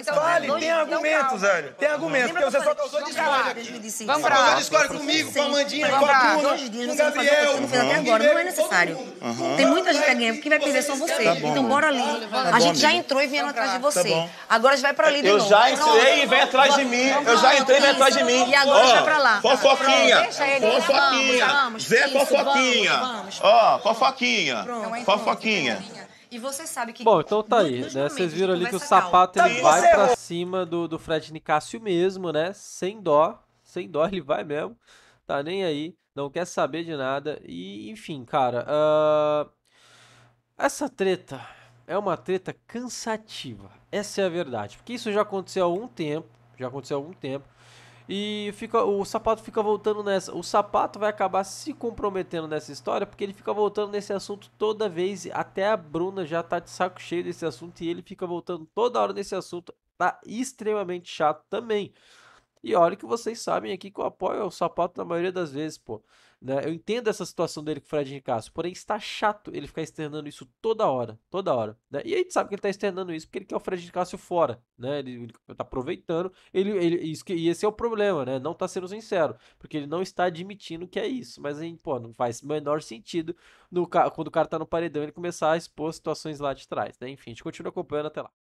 Então, Fale, então, tem argumentos, Hélio. Tem argumentos, porque você só causou tá discórdia aqui. Vamos pra lá. discórdia comigo, com a Mandinha, com a Bruna, com o Gabriel. Não fez até agora, não é necessário. Tem muita gente que ali, quem vai perder são vocês. Tá então bora ali. Tá a gente já entrou e vieram então, atrás de você. Agora a gente vai pra ali de novo. Eu já entrei e vem atrás de mim. Eu já entrei e vem atrás de mim. E agora a gente vai pra lá. Fofoquinha. Fofoquinha. Zé Fofoquinha. Ó, fofoquinha. Fofoquinha. E você sabe que. Bom, então tá aí, né? Vocês viram ali que o sapato calma. ele tá vai para cima do, do Fred Nicásio mesmo, né? Sem dó. Sem dó, ele vai mesmo. Tá nem aí. Não quer saber de nada. E, enfim, cara. Uh... Essa treta é uma treta cansativa. Essa é a verdade. Porque isso já aconteceu há algum tempo. Já aconteceu há algum tempo. E fica, o sapato fica voltando nessa. O sapato vai acabar se comprometendo nessa história porque ele fica voltando nesse assunto toda vez. Até a Bruna já tá de saco cheio desse assunto e ele fica voltando toda hora nesse assunto. Tá extremamente chato também. E olha que vocês sabem aqui que eu apoio o sapato na maioria das vezes, pô. Né? Eu entendo essa situação dele com o Fred Ricasso, porém está chato ele ficar externando isso toda hora, toda hora. Né? E a gente sabe que ele está externando isso porque ele quer o Fred Ricasso fora, né? Ele, está aproveitando, ele, ele, isso que, e esse é o problema, né? Não está sendo sincero, porque ele não está admitindo que é isso. Mas, gente pô, não faz o menor sentido no, quando o cara está no paredão ele começar a expor situações lá de trás, né? Enfim, a gente continua acompanhando até lá.